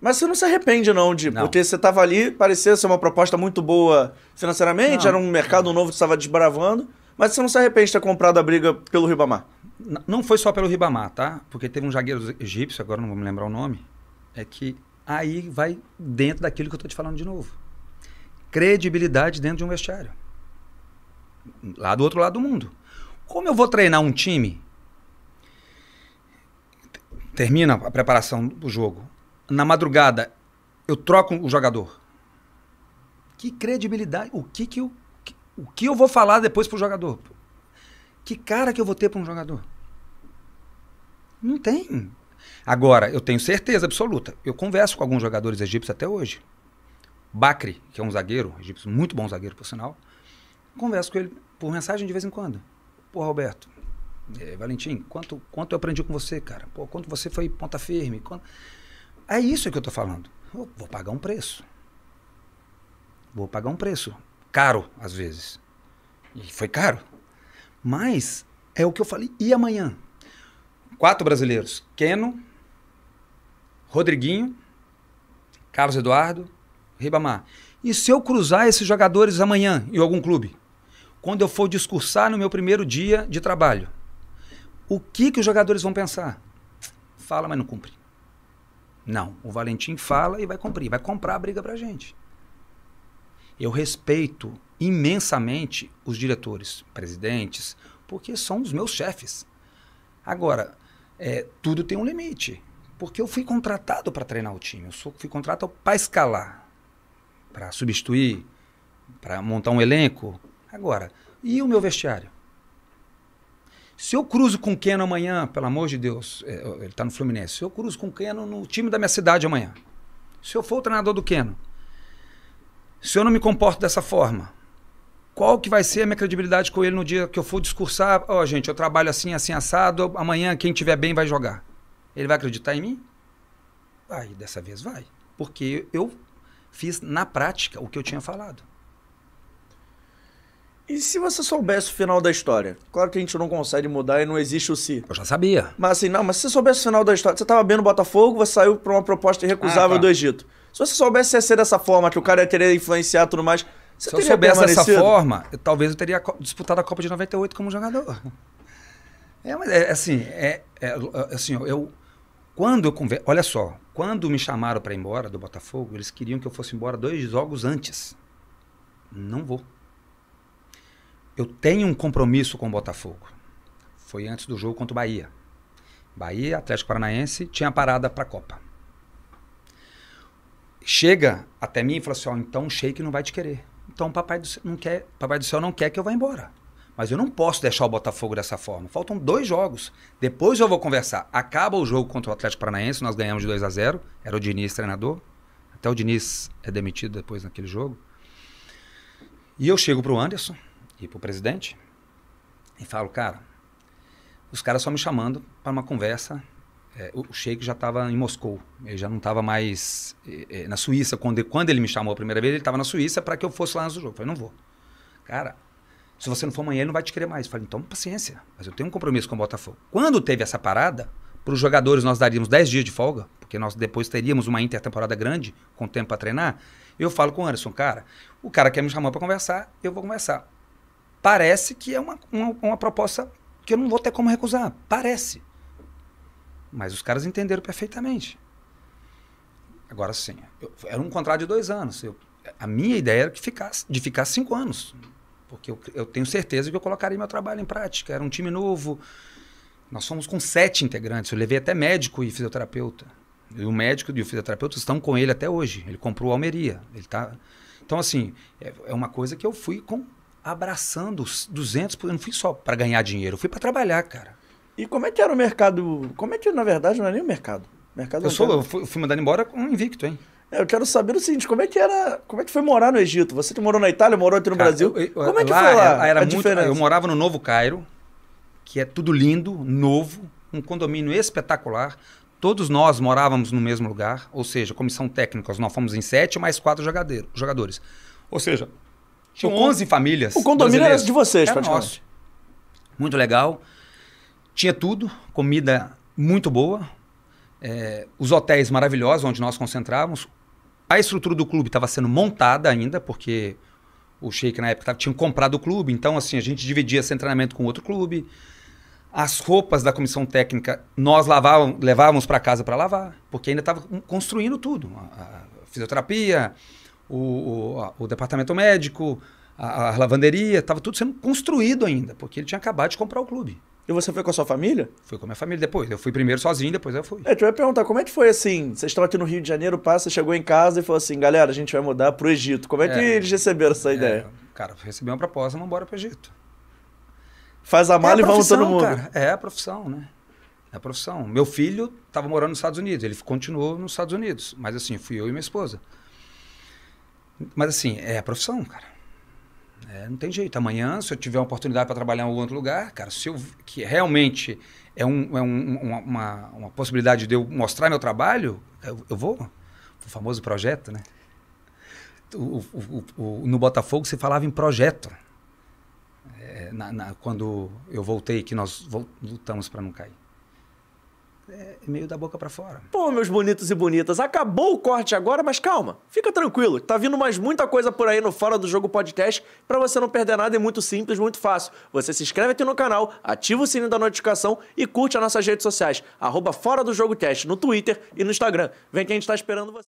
Mas você não se arrepende, não, de. Não. Porque você estava ali, parecia ser uma proposta muito boa financeiramente, não. era um mercado novo que estava desbravando. Mas você não se arrepende de ter comprado a briga pelo Ribamar? Não foi só pelo Ribamar, tá? Porque teve um zagueiro egípcio, agora não vou me lembrar o nome. É que aí vai dentro daquilo que eu estou te falando de novo. Credibilidade dentro de um vestiário. Lá do outro lado do mundo. Como eu vou treinar um time? Termina a preparação do jogo na madrugada eu troco o jogador. Que credibilidade? O que que eu, o que eu vou falar depois pro jogador? Que cara que eu vou ter para um jogador? Não tem. Agora, eu tenho certeza absoluta. Eu converso com alguns jogadores egípcios até hoje. Bakri, que é um zagueiro egípcio, muito bom zagueiro, por sinal. Converso com ele por mensagem de vez em quando. Pô, Roberto, é, Valentim, quanto, quanto eu aprendi com você, cara? Pô, quanto você foi ponta firme? Quanto... É isso que eu estou falando. Eu vou pagar um preço. Vou pagar um preço. Caro, às vezes. E foi caro. Mas é o que eu falei. E amanhã? Quatro brasileiros: Keno, Rodriguinho, Carlos Eduardo, Ribamar. E se eu cruzar esses jogadores amanhã em algum clube? Quando eu for discursar no meu primeiro dia de trabalho, o que, que os jogadores vão pensar? Fala, mas não cumpre. Não, o Valentim fala e vai cumprir, vai comprar a briga pra gente. Eu respeito imensamente os diretores, presidentes, porque são os meus chefes. Agora, é, tudo tem um limite. Porque eu fui contratado para treinar o time, eu sou, fui contratado para escalar, para substituir, para montar um elenco. Agora, e o meu vestiário? Se eu cruzo com o Keno amanhã, pelo amor de Deus, é, ele está no Fluminense. Se eu cruzo com o Keno no time da minha cidade amanhã. Se eu for o treinador do Keno. Se eu não me comporto dessa forma. Qual que vai ser a minha credibilidade com ele no dia que eu for discursar? Ó, oh, gente, eu trabalho assim, assim, assado. Amanhã quem tiver bem vai jogar. Ele vai acreditar em mim? Vai, dessa vez vai. Porque eu fiz na prática o que eu tinha falado. E se você soubesse o final da história? Claro que a gente não consegue mudar e não existe o se. Eu já sabia. Mas assim, não, mas se você soubesse o final da história, você tava bem no Botafogo, você saiu para uma proposta irrecusável ah, tá. do Egito. Se você soubesse ia ser dessa forma, que o cara ia querer influenciar tudo mais, você se eu soubesse dessa forma, eu, talvez eu teria disputado a Copa de 98 como jogador. É, mas é, é assim, é, é, é assim, eu quando eu conver... olha só, quando me chamaram para ir embora do Botafogo, eles queriam que eu fosse embora dois jogos antes. Não vou. Eu tenho um compromisso com o Botafogo. Foi antes do jogo contra o Bahia. Bahia, Atlético Paranaense, tinha parada para a Copa. Chega até mim e fala assim: ó, oh, então o Sheik não vai te querer. Então o papai do, não quer, papai do céu não quer que eu vá embora. Mas eu não posso deixar o Botafogo dessa forma. Faltam dois jogos. Depois eu vou conversar. Acaba o jogo contra o Atlético Paranaense, nós ganhamos de 2 a 0 Era o Diniz treinador. Até o Diniz é demitido depois naquele jogo. E eu chego para o Anderson e pro presidente e falo, cara, os caras só me chamando para uma conversa. É, o Sheik já estava em Moscou, ele já não estava mais é, é, na Suíça. Quando, quando ele me chamou a primeira vez, ele estava na Suíça para que eu fosse lá no jogo. Eu falei, não vou. Cara, se você não for amanhã, ele não vai te querer mais. Eu falei, então paciência, mas eu tenho um compromisso com o Botafogo. Quando teve essa parada, para os jogadores nós daríamos 10 dias de folga, porque nós depois teríamos uma intertemporada grande, com tempo para treinar. Eu falo com o Anderson, cara, o cara quer me chamar para conversar, eu vou conversar. Parece que é uma, uma, uma proposta que eu não vou ter como recusar. Parece. Mas os caras entenderam perfeitamente. Agora sim, eu, era um contrato de dois anos. Eu, a minha ideia era que ficasse, de ficar cinco anos. Porque eu, eu tenho certeza que eu colocaria meu trabalho em prática. Era um time novo. Nós fomos com sete integrantes. Eu levei até médico e fisioterapeuta. E o médico e o fisioterapeuta estão com ele até hoje. Ele comprou a Almeria. Ele tá... Então, assim, é, é uma coisa que eu fui com abraçando os 200, eu não fui só para ganhar dinheiro, eu fui para trabalhar, cara. E como é que era o mercado? Como é que, na verdade, não era nem o mercado? mercado eu, sou, eu fui, eu fui mandado embora com um invicto, hein? É, eu quero saber o seguinte, como é que era, como é que foi morar no Egito? Você que morou na Itália, morou aqui no cara, Brasil, eu, como é que lá, foi lá? Era, muito, eu morava no Novo Cairo, que é tudo lindo, novo, um condomínio espetacular. Todos nós morávamos no mesmo lugar, ou seja, comissão técnica, nós fomos em sete mais quatro jogadeiro, jogadores. Ou seja, tinha 11 famílias. O condomínio era de vocês, era praticamente. Nosso. Muito legal. Tinha tudo, comida muito boa, é, os hotéis maravilhosos onde nós concentrávamos. A estrutura do clube estava sendo montada ainda, porque o Sheik na época tava, tinha comprado o clube, então assim, a gente dividia esse treinamento com outro clube. As roupas da comissão técnica nós lavavam, levávamos para casa para lavar, porque ainda estava construindo tudo. a fisioterapia, o, o, o departamento médico, a, a lavanderia, estava tudo sendo construído ainda, porque ele tinha acabado de comprar o clube. E você foi com a sua família? Fui com a minha família depois. Eu fui primeiro sozinho, depois eu fui. É, eu ia perguntar, como é que foi assim? Vocês estavam aqui no Rio de Janeiro, passa, chegou em casa e falou assim, galera, a gente vai mudar para o Egito. Como é, que é. eles receberam essa é, ideia? Cara, recebi uma proposta, vamos embora para o Egito. Faz a mala é a e vamos todo mundo. Cara, é a profissão, né? É a profissão. Meu filho estava morando nos Estados Unidos, ele continuou nos Estados Unidos. Mas assim, fui eu e minha esposa. Mas assim, é a profissão, cara. É, não tem jeito. Amanhã, se eu tiver uma oportunidade para trabalhar em algum outro lugar, cara, se eu, que realmente é, um, é um, uma, uma, uma, possibilidade de eu mostrar meu trabalho, eu, eu vou. O famoso projeto, né? O, o, o, no Botafogo se falava em projeto. É, na, na, quando eu voltei, que nós lutamos para não cair. É, é meio da boca para fora. Pô, meus bonitos e bonitas, acabou o corte agora, mas calma, fica tranquilo, tá vindo mais muita coisa por aí no Fora do Jogo Podcast, para você não perder nada, é muito simples, muito fácil. Você se inscreve aqui no canal, ativa o sininho da notificação e curte as nossas redes sociais, arroba Fora do Jogo Cast no Twitter e no Instagram. Vem que a gente tá esperando você.